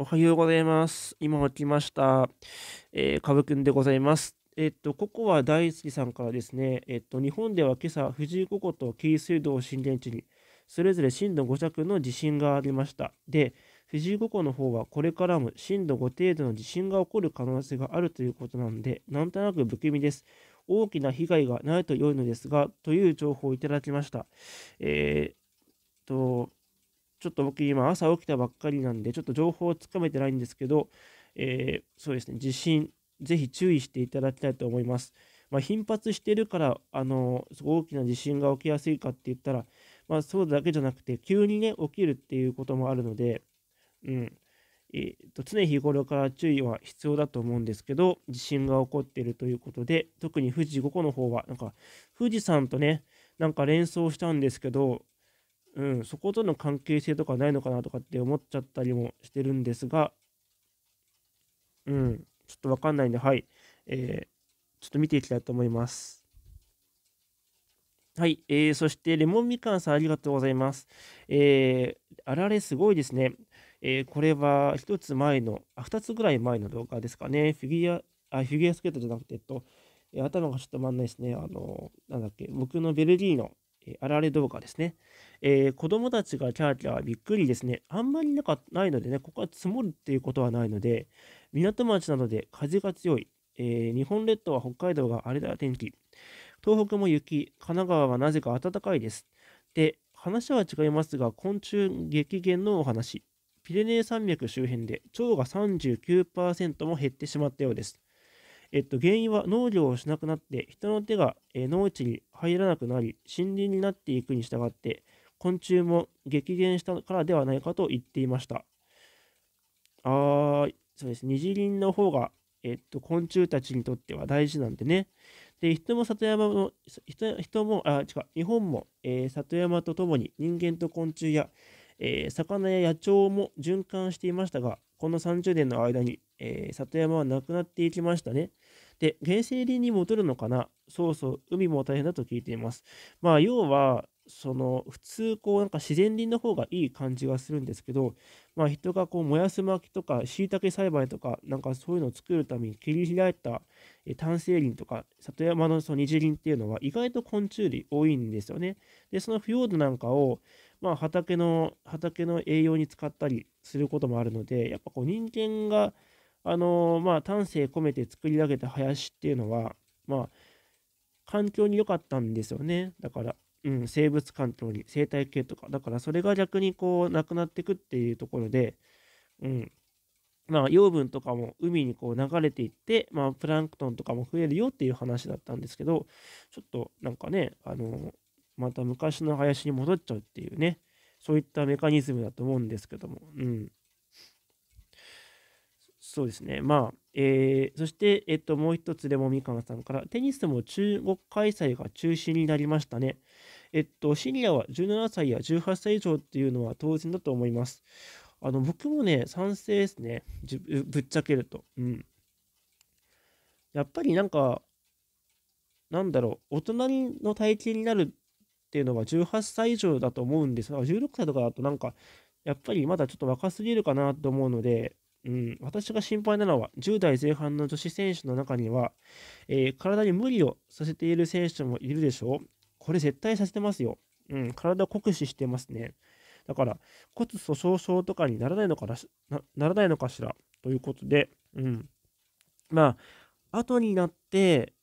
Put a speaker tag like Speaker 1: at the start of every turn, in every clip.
Speaker 1: おはようございます。今起きました。えー、かぶくんでございます。えっと、ココア大好きさんからですね、えっと、日本では今朝、藤井五湖と紀伊水道震源地に、それぞれ震度5弱の地震がありました。で、藤井コ湖の方は、これからも震度5程度の地震が起こる可能性があるということなので、なんとなく不気味です。大きな被害がないと良いのですが、という情報をいただきました。えー、っと、ちょっと僕今朝起きたばっかりなんで、ちょっと情報をつかめてないんですけど、えー、そうですね、地震、ぜひ注意していただきたいと思います。まあ、頻発してるから、あのー、大きな地震が起きやすいかって言ったら、まあ、そうだけじゃなくて、急にね、起きるっていうこともあるので、うん、えーと、常日頃から注意は必要だと思うんですけど、地震が起こっているということで、特に富士五湖の方は、なんか、富士山とね、なんか連想したんですけど、うん、そことの関係性とかないのかなとかって思っちゃったりもしてるんですが、うん、ちょっとわかんないんで、はい、えー、ちょっと見ていきたいと思います。はい、えー、そしてレモンみかんさんありがとうございます。えー、あられすごいですね。えー、これは1つ前の、あ、2つぐらい前の動画ですかね。フィギュア、あ、フィギュアスケートじゃなくて、えっと、頭がちょっと回んないですね。あの、なんだっけ、僕のベルギーのえあられ動画ですね。えー、子供たちがキャーキャーびっくりですね。あんまりなかないのでね、ここは積もるっていうことはないので、港町などで風が強い。えー、日本列島は北海道が荒れた天気。東北も雪。神奈川はなぜか暖かいです。で、話は違いますが、昆虫激減のお話。ピレネー山脈周辺で腸が39%も減ってしまったようです。えっと、原因は農業をしなくなって人の手が、え農地に入らなくなり森林になっていくに従って昆虫も激減したからではないかと言っていました。あーそうです二次林の方が、えっと、昆虫たちにとっては大事なんでね。で人も里山の人人もあ違う日本も、えー、里山とともに人間と昆虫や、えー、魚や野鳥も循環していましたがこの30年の間に、えー、里山はなくなっていきましたね。で、原生林に戻るのかなそうそう、海も大変だと聞いています。まあ、要は、その、普通、こう、なんか自然林の方がいい感じがするんですけど、まあ、人がこう、もやす巻きとか、しいたけ栽培とか、なんかそういうのを作るために切り開いた、え単生林とか、里山のその二次林っていうのは、意外と昆虫類多いんですよね。で、その腐葉土なんかを、まあ、畑の、畑の栄養に使ったりすることもあるので、やっぱこう人間が、あのー、まあ、丹精込めて作り上げた林っていうのは、まあ、環境に良かったんですよね。だから、うん、生物環境に、生態系とか。だからそれが逆にこう、なくなってくっていうところで、うん。まあ、養分とかも海にこう流れていって、まあ、プランクトンとかも増えるよっていう話だったんですけど、ちょっとなんかね、あのーまた昔の林に戻っちゃうっていうね、そういったメカニズムだと思うんですけども、うん。そうですね、まあ、えー、そして、えっと、もう一つでもみかんさんから、テニスも中国開催が中止になりましたね。えっと、シニアは17歳や18歳以上っていうのは当然だと思います。あの、僕もね、賛成ですね。ぶっちゃけると。うん。やっぱりなんか、なんだろう、大人の体型になるっていうのは18歳以上だと思うんですが、16歳とかだとなんか、やっぱりまだちょっと若すぎるかなと思うので、うん、私が心配なのは、10代前半の女子選手の中には、えー、体に無理をさせている選手もいるでしょうこれ絶対させてますよ。うん、体を酷使してますね。だから、骨粗しょう症とかにならないのかなならないのかしらということで、うん。まあ、後になって、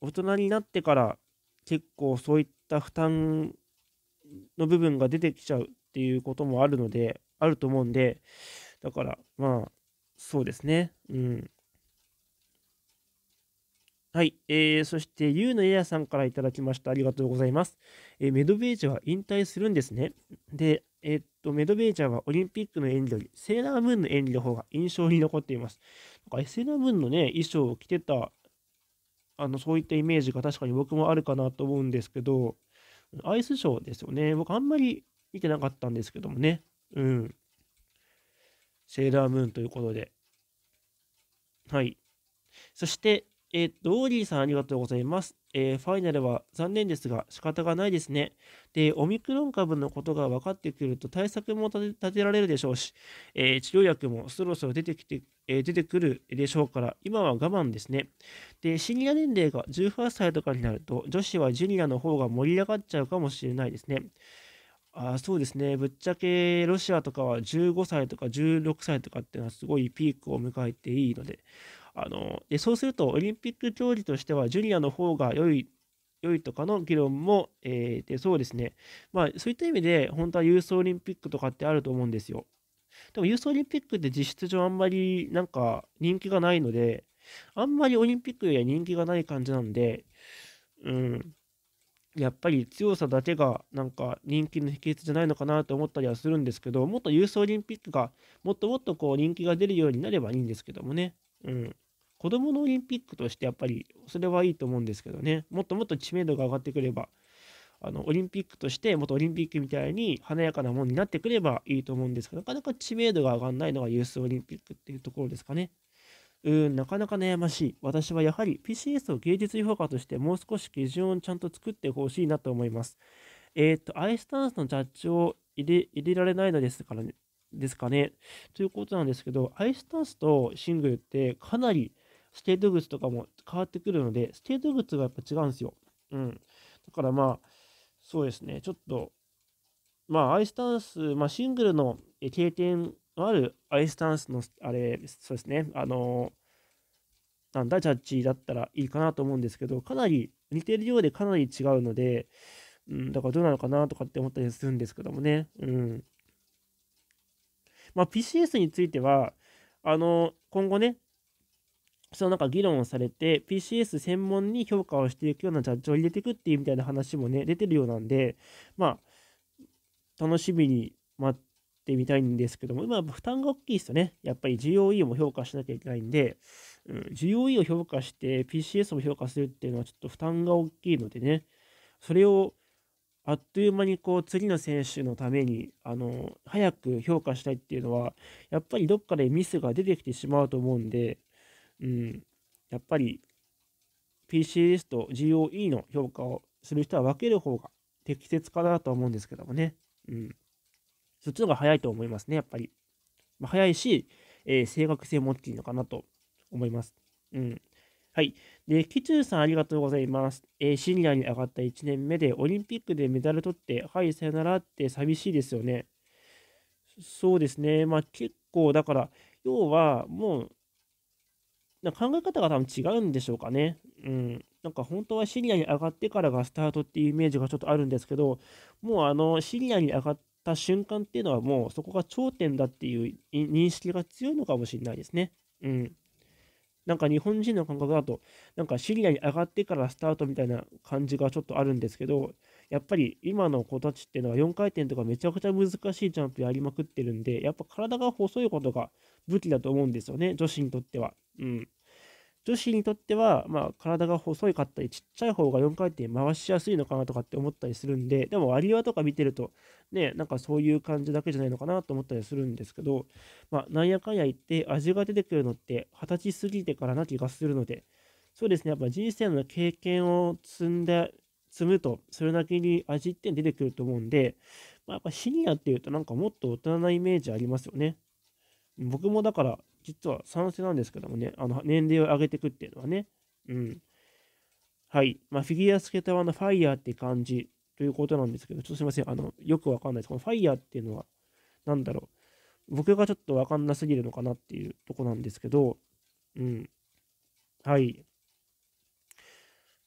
Speaker 1: 大人になってから結構そういったした負担の部分が出てきちゃうっていうこともあるので、あると思うんで、だから、まあ、そうですね。うん。はい、えー、そして、ゆうのややさんからいただきました。ありがとうございます。えー、メドベージャは引退するんですね。で、えー、っと、メドベージャはオリンピックの演技より、セーラームーンの演技の方が印象に残っています。なんか、セーラームーンのね、衣装を着てた、あの、そういったイメージが確かに僕もあるかなと思うんですけど、アイスショーですよね。僕あんまり見てなかったんですけどもね。うん。セーラームーンということで。はい。そして、えっ、と、オーリーさんありがとうございます。えー、ファイナルは残念ですが仕方がないですね。で、オミクロン株のことが分かってくると対策も立てられるでしょうし、えー、治療薬もそろそろ出てきてえ出てくるでしょうから、今は我慢ですね。で、シニア年齢が18歳とかになると、女子はジュニアの方が盛り上がっちゃうかもしれないですね。あそうですね、ぶっちゃけロシアとかは15歳とか16歳とかっていうのはすごいピークを迎えていいので、あのでそうするとオリンピック競技としてはジュニアの方が良い良いとかの議論も、えー、でそうですね、まあ、そういった意味で本当はユースオリンピックとかってあると思うんですよ。でもユースオリンピックって実質上あんまりなんか人気がないので、あんまりオリンピックよりは人気がない感じなんで、うん、やっぱり強さだけがなんか人気の秘訣じゃないのかなと思ったりはするんですけど、もっとユースオリンピックがもっともっとこう人気が出るようになればいいんですけどもね。うん。子供のオリンピックとしてやっぱりそれはいいと思うんですけどね。もっともっと知名度が上がってくればあのオリンピックとして元オリンピックみたいに華やかなものになってくればいいと思うんですがなかなか知名度が上がらないのがユースオリンピックっていうところですかね。うーんなかなか悩ましい。私はやはり PCS を芸術評価としてもう少し基準をちゃんと作ってほしいなと思います。えっ、と、アイスタンスのジャッジを入れ入れられないのですからね。ですかね。ということなんですけど、アイスタンスとシングルってかなりステート靴とかも変わってくるので、ステート靴がやっぱ違うんですよ。うん。だからまあ、そうですね、ちょっと、まあ、アイスダンス、まあ、シングルの経験のあるアイスダンスの、あれ、そうですね、あの、なんだ、ジャッジだったらいいかなと思うんですけど、かなり似てるようでかなり違うので、うん、だからどうなのかなとかって思ったりするんですけどもね、うん。まあ、PCS については、あの、今後ね、そのなんか議論をされて PCS 専門に評価をしていくようなジャッジを入れていくっていうみたいな話もね出てるようなんでまあ楽しみに待ってみたいんですけども今負担が大きいですよねやっぱり GOE も評価しなきゃいけないんで、うん、GOE を評価して PCS も評価するっていうのはちょっと負担が大きいのでねそれをあっという間にこう次の選手のためにあの早く評価したいっていうのはやっぱりどっかでミスが出てきてしまうと思うんでうん、やっぱり PCS と GOE の評価をする人は分ける方が適切かなとは思うんですけどもね。うん。そっちの方が早いと思いますね、やっぱり。まあ、早いし、えー、正確性もっていのかなと思います。うん。はい。で、キチーさんありがとうございます。えー、シニアに上がった1年目でオリンピックでメダル取って、はい、さよならって寂しいですよね。そうですね。まあ結構、だから、要はもうな考え方が多分違うんでしょうかね。うん。なんか本当はシリアに上がってからがスタートっていうイメージがちょっとあるんですけど、もうあの、シリアに上がった瞬間っていうのはもうそこが頂点だっていう認識が強いのかもしれないですね。うん。なんか日本人の感覚だと、なんかシリアに上がってからスタートみたいな感じがちょっとあるんですけど、やっぱり今の子たちっていうのは4回転とかめちゃくちゃ難しいジャンプやりまくってるんで、やっぱ体が細いことが武器だと思うんですよね、女子にとっては。うん。女子にとっては、まあ、体が細いかったり、ちっちゃい方が4回転回しやすいのかなとかって思ったりするんで、でも、割リワとか見てると、ね、なんかそういう感じだけじゃないのかなと思ったりするんですけど、まあ、なんやかんや言って、味が出てくるのって、二十歳過ぎてからな気がするので、そうですね、やっぱ人生の経験を積んで積むと、それだけに味って出てくると思うんで、まあ、やっぱシニアっていうとなんかもっと大人なイメージありますよね。僕もだから実は賛成なんですけどもね、あの年齢を上げていくっていうのはね。うん。はい。まあ、フィギュアスケートはあのファイヤーって感じということなんですけど、ちょっとすいません。あの、よくわかんないです。このファイヤーっていうのは、なんだろう。僕がちょっとわかんなすぎるのかなっていうとこなんですけど、うん。はい。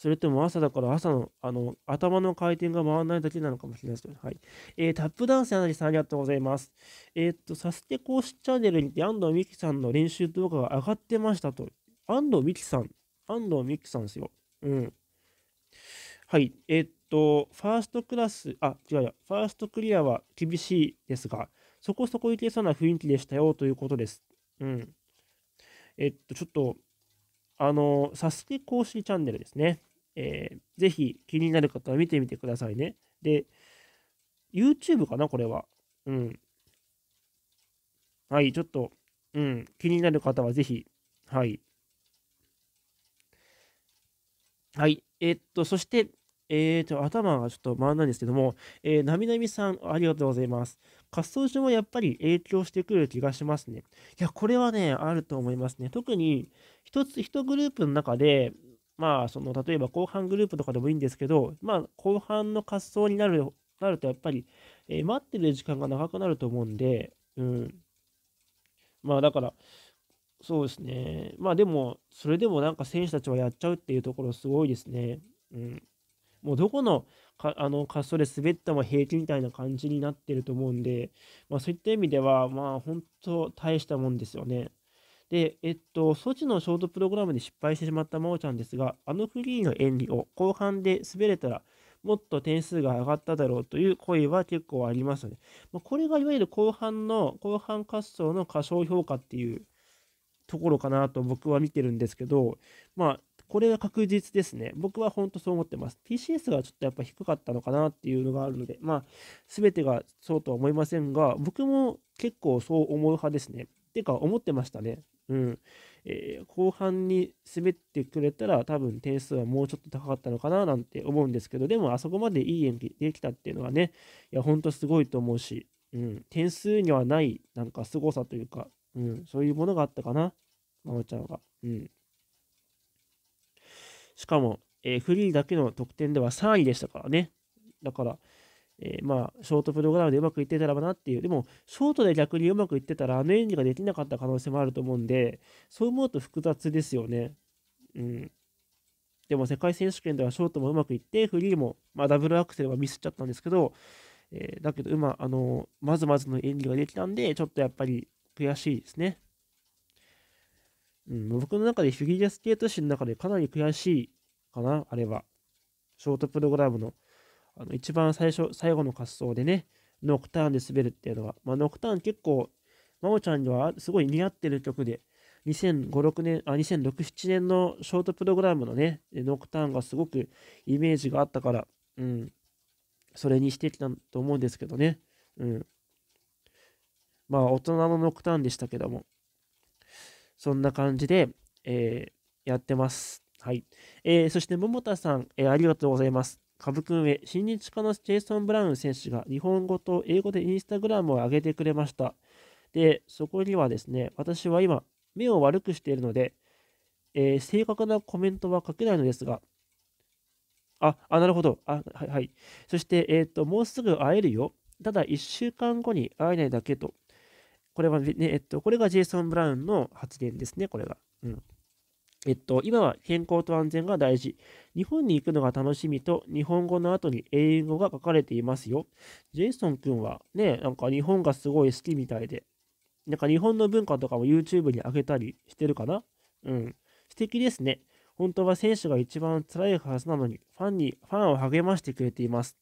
Speaker 1: それとも朝だから朝のあの頭の回転が回らないだけなのかもしれないですけど、はい。えー、タップダンスやなりさんありがとうございます。えー、っと、サステ公式チャンネルにて安藤美希さんの練習動画が上がってましたと。安藤美希さん。安藤美希さんですよ。うん。はい。えー、っと、ファーストクラス、あ、違うや、ファーストクリアは厳しいですが、そこそこいけそうな雰囲気でしたよということです。うん。えー、っと、ちょっと、あの、サスケ公式チャンネルですね。えー、ぜひ気になる方は見てみてくださいね。で、YouTube かな、これは。うん。はい、ちょっと、うん、気になる方はぜひ、はい。はい、えー、っと、そして、えー、っと、頭がちょっと回らないんですけども、えー、なみなみさん、ありがとうございます。滑走中もやっぱり影響してくる気がしますね。いや、これはね、あると思いますね。特に、一つ、一グループの中で、まあ、その例えば後半グループとかでもいいんですけど、まあ、後半の滑走になるなると、やっぱり、えー、待ってる時間が長くなると思うんで、うん。まあ、だから、そうですね。まあ、でも、それでもなんか選手たちはやっちゃうっていうところ、すごいですね。うん。もうどこのかあの滑走で滑ったも平気みたいな感じになってると思うんで、まあ、そういった意味では、まあ、本当大したもんですよね。で、えっと、ソチのショートプログラムで失敗してしまった真央ちゃんですが、あのフリーの演技を後半で滑れたら、もっと点数が上がっただろうという声は結構ありますね。まあ、これがいわゆる後半の、後半滑走の過小評価っていうところかなと僕は見てるんですけど、まあ、これが確実ですね。僕は本当そう思ってます。TCS がちょっとやっぱ低かったのかなっていうのがあるので、まあ、全てがそうとは思いませんが、僕も結構そう思う派ですね。てか、思ってましたね。うん。えー、後半に滑ってくれたら多分点数はもうちょっと高かったのかななんて思うんですけどでもあそこまでいい演技できたっていうのはねいやほんとすごいと思うし、うん、点数にはないなんか凄さというか、うん、そういうものがあったかなまもちゃんが、うん、しかも、えー、フリーだけの得点では3位でしたからねだからえー、まあ、ショートプログラムでうまくいってたらばなっていう。でも、ショートで逆にうまくいってたら、あの演技ができなかった可能性もあると思うんで、そう思うと複雑ですよね。うん。でも、世界選手権ではショートもうまくいって、フリーも、まあ、ダブルアクセルはミスっちゃったんですけど、えー、だけど、ま、あのー、まずまずの演技ができたんで、ちょっとやっぱり悔しいですね。うん、僕の中でフィギュアスケート史の中でかなり悔しいかな、あれは。ショートプログラムのあの一番最初、最後の滑走でね、ノクターンで滑るっていうのは、まあ、ノクターン結構、真央ちゃんにはすごい似合ってる曲で、2005、6年、あ、2006、7年のショートプログラムのね、ノクターンがすごくイメージがあったから、うん、それにしてきたと思うんですけどね、うん。まあ、大人のノクターンでしたけども、そんな感じで、えー、やってます。はい。えー、そして、桃田さん、えー、ありがとうございます。株組上、親日家のジェイソン・ブラウン選手が日本語と英語でインスタグラムを上げてくれました。で、そこにはですね、私は今、目を悪くしているので、えー、正確なコメントは書けないのですが、あ、あなるほど。あはい、はい。そして、えっ、ー、と、もうすぐ会えるよ。ただ、1週間後に会えないだけと。これはね、えっと、これがジェイソン・ブラウンの発言ですね、これが。うん。えっと、今は健康と安全が大事。日本に行くのが楽しみと、日本語の後に英語が書かれていますよ。ジェイソン君はね、なんか日本がすごい好きみたいで、なんか日本の文化とかも YouTube に上げたりしてるかなうん。素敵ですね。本当は選手が一番辛いはずなのに、ファンに、ファンを励ましてくれています。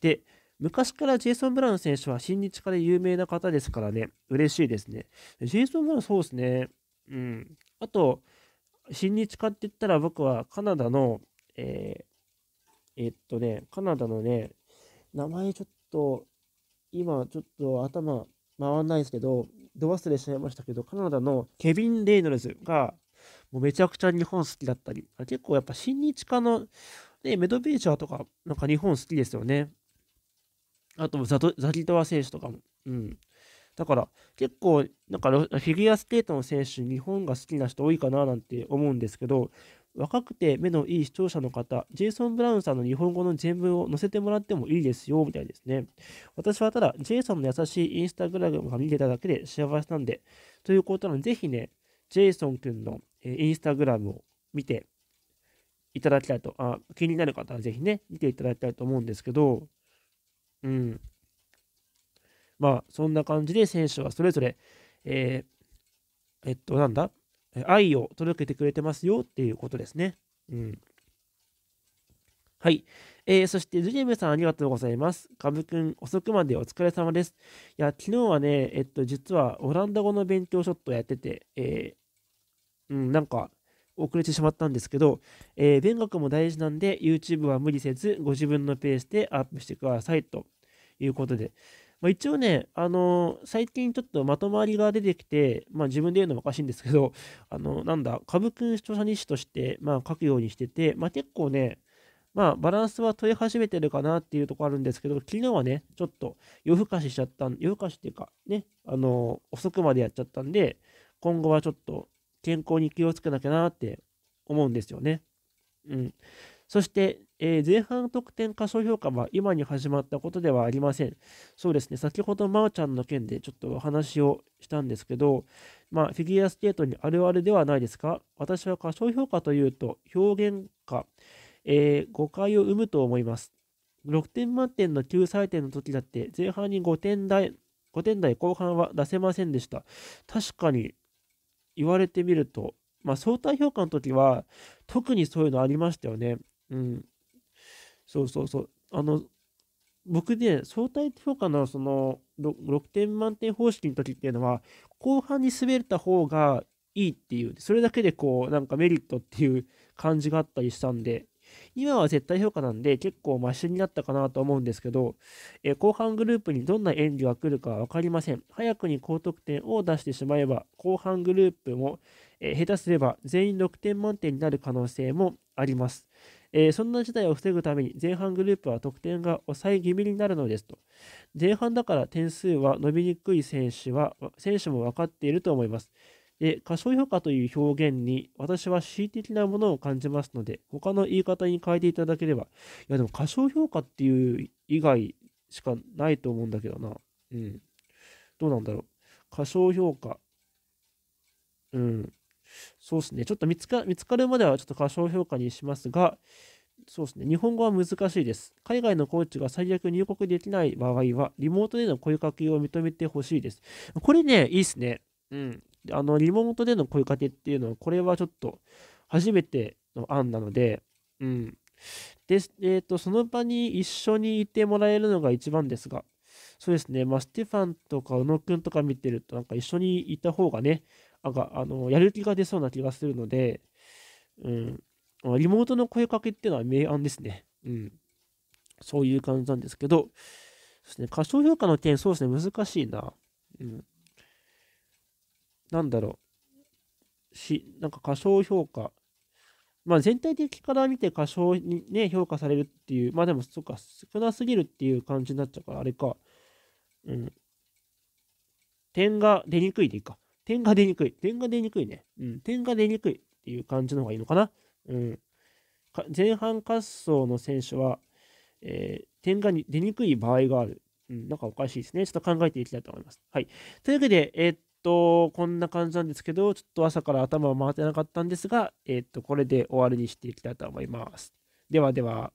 Speaker 1: で、昔からジェイソン・ブラウン選手は親日家で有名な方ですからね、嬉しいですね。ジェイソン・ブラウン、そうですね。うん。あと、親日家って言ったら僕はカナダの、えー、えっとね、カナダのね、名前ちょっと、今ちょっと頭回んないですけど、ど忘れしちゃいましたけど、カナダのケビン・レイノルズが、もうめちゃくちゃ日本好きだったり、結構やっぱ親日家の、ね、メドベーチャーとか、なんか日本好きですよね。あとザリザギトワ選手とかも。うん。だから結構なんかフィギュアスケートの選手日本が好きな人多いかななんて思うんですけど若くて目のいい視聴者の方、ジェイソン・ブラウンさんの日本語の全文を載せてもらってもいいですよ、みたいですね。私はただ、ジェイソンの優しいインスタグラムが見れただけで幸せなんで、ということなので、ぜひね、ジェイソン君のインスタグラムを見ていただきたいと、あ気になる方はぜひね、見ていただきたいと思うんですけど、うん。まあ、そんな感じで選手はそれぞれ、えー、えっと、なんだ、愛を届けてくれてますよっていうことですね。うん。はい。えー、そして、ズゲムさんありがとうございます。カブくん、遅くまでお疲れ様です。いや、昨日はね、えっと、実はオランダ語の勉強ショットやってて、えー、うん、なんか、遅れてしまったんですけど、えー、勉学も大事なんで、YouTube は無理せず、ご自分のペースでアップしてくださいということで、まあ、一応ね、あのー、最近ちょっとまとまりが出てきて、まあ、自分で言うのもおかしいんですけど、あのー、なんだ、株君視聴者日誌として、まあ、書くようにしてて、まあ、結構ね、まあ、バランスは取り始めてるかなっていうとこあるんですけど、昨日はね、ちょっと夜更かししちゃったん、夜更かしっていうか、ね、あのー、遅くまでやっちゃったんで、今後はちょっと健康に気をつけなきゃなって思うんですよね。うん。そして、えー、前半得点過小評価は今に始まったことではありません。そうですね、先ほどまおちゃんの件でちょっとお話をしたんですけど、まあ、フィギュアスケートにあるあるではないですか私は過小評価というと表現か、えー、誤解を生むと思います。6点満点の救済点の時だって前半に5点台、5点台後半は出せませんでした。確かに言われてみると、まあ、相対評価の時は特にそういうのありましたよね。うん。そうそうそう。あの、僕ね、相対評価のその 6, 6点満点方式の時っていうのは、後半に滑れた方がいいっていう、それだけでこう、なんかメリットっていう感じがあったりしたんで、今は絶対評価なんで結構マシになったかなと思うんですけど、え後半グループにどんな演技が来るか分かりません。早くに高得点を出してしまえば、後半グループも、え下手すれば全員6点満点になる可能性もあります。えー、そんな事態を防ぐために前半グループは得点が抑え気味になるのですと。前半だから点数は伸びにくい選手は、選手も分かっていると思います。で過小評価という表現に私は恣意的なものを感じますので他の言い方に変えていただければいやでも過小評価っていう以外しかないと思うんだけどなうんどうなんだろう過小評価うんそうですね、ちょっと見つか見つかるまではちょっと過小評価にしますが、そうですね、日本語は難しいです。海外のコーチが最悪入国できない場合は、リモートでの声かけを認めてほしいです。これね、いいですね。うん。あの、リモートでの声かけっていうのは、これはちょっと初めての案なので、うん。で、えっ、ー、と、その場に一緒にいてもらえるのが一番ですが、そうですね、まあ、ステファンとか宇野くんとか見てると、なんか一緒にいた方がね、なんか、あの、やる気が出そうな気がするので、うん、リモートの声かけっていうのは明暗ですね。うん。そういう感じなんですけど、そうね、過小評価の点、そうですね、難しいな。うん。なんだろう。し、なんか過小評価。まあ全体的から見て過小にね、評価されるっていう、まあでも、そっか、少なすぎるっていう感じになっちゃうから、あれか。うん。点が出にくいでいいか。点が出にくい。点が出にくいね。うん。点が出にくいっていう感じの方がいいのかな。うん。前半滑走の選手は、えー、点が出にくい場合がある。うん、なんかおかしいですね。ちょっと考えていきたいと思います。はい。というわけで、えー、っと、こんな感じなんですけど、ちょっと朝から頭を回ってなかったんですが、えー、っと、これで終わりにしていきたいと思います。ではでは。